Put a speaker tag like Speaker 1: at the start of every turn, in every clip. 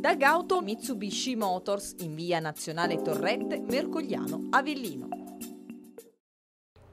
Speaker 1: da Gauto Mitsubishi Motors in via Nazionale Torrette, Mercogliano, Avellino.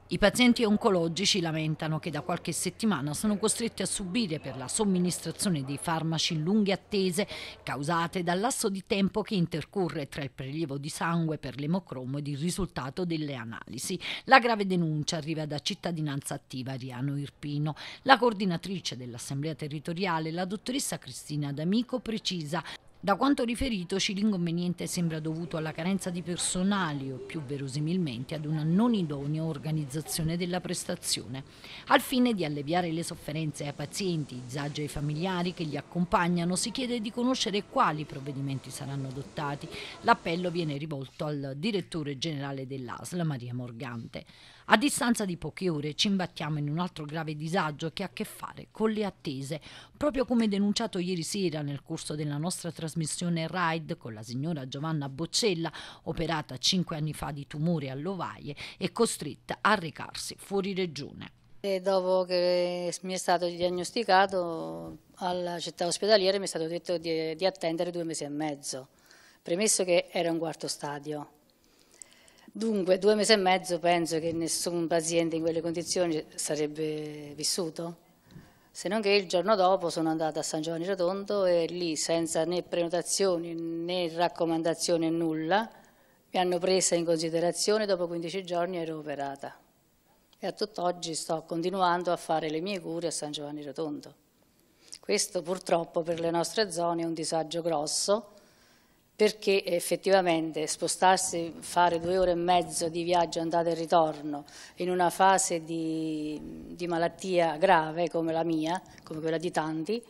Speaker 1: I pazienti oncologici lamentano che da qualche settimana sono costretti a subire per la somministrazione dei farmaci lunghe attese causate dal lasso di tempo che intercorre tra il prelievo di sangue per l'emocromo ed il risultato delle analisi. La grave denuncia arriva da cittadinanza attiva Riano Irpino. La coordinatrice dell'Assemblea territoriale, la dottoressa Cristina D'Amico, precisa da quanto riferitoci, l'inconveniente sembra dovuto alla carenza di personale o più verosimilmente ad una non idonea organizzazione della prestazione, al fine di alleviare le sofferenze ai pazienti, i disagi ai familiari che li accompagnano, si chiede di conoscere quali provvedimenti saranno adottati. L'appello viene rivolto al direttore generale dell'ASL, Maria Morgante. A distanza di poche ore ci imbattiamo in un altro grave disagio che ha a che fare con le attese, proprio come denunciato ieri sera nel corso della nostra trasmissione trasmissione Ride con la signora Giovanna Boccella, operata cinque anni fa di tumore all'ovaie e costretta a recarsi fuori regione.
Speaker 2: E dopo che mi è stato diagnosticato alla città ospedaliera mi è stato detto di, di attendere due mesi e mezzo, premesso che era un quarto stadio. Dunque, due mesi e mezzo penso che nessun paziente in quelle condizioni sarebbe vissuto se non che il giorno dopo sono andata a San Giovanni Rotondo e lì senza né prenotazioni né raccomandazioni nulla mi hanno presa in considerazione, dopo 15 giorni ero operata e a tutt'oggi sto continuando a fare le mie cure a San Giovanni Rotondo. Questo purtroppo per le nostre zone è un disagio grosso perché effettivamente spostarsi, fare due ore e mezzo di viaggio andata e ritorno in una fase di, di malattia grave come la mia, come quella di tanti,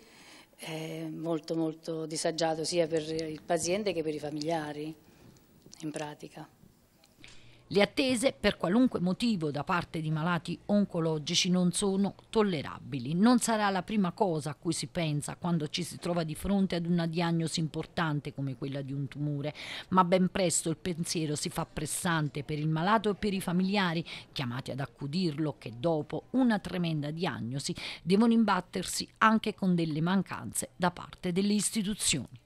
Speaker 2: è molto molto disagiato sia per il paziente che per i familiari in pratica.
Speaker 1: Le attese per qualunque motivo da parte di malati oncologici non sono tollerabili. Non sarà la prima cosa a cui si pensa quando ci si trova di fronte ad una diagnosi importante come quella di un tumore, ma ben presto il pensiero si fa pressante per il malato e per i familiari chiamati ad accudirlo che dopo una tremenda diagnosi devono imbattersi anche con delle mancanze da parte delle istituzioni.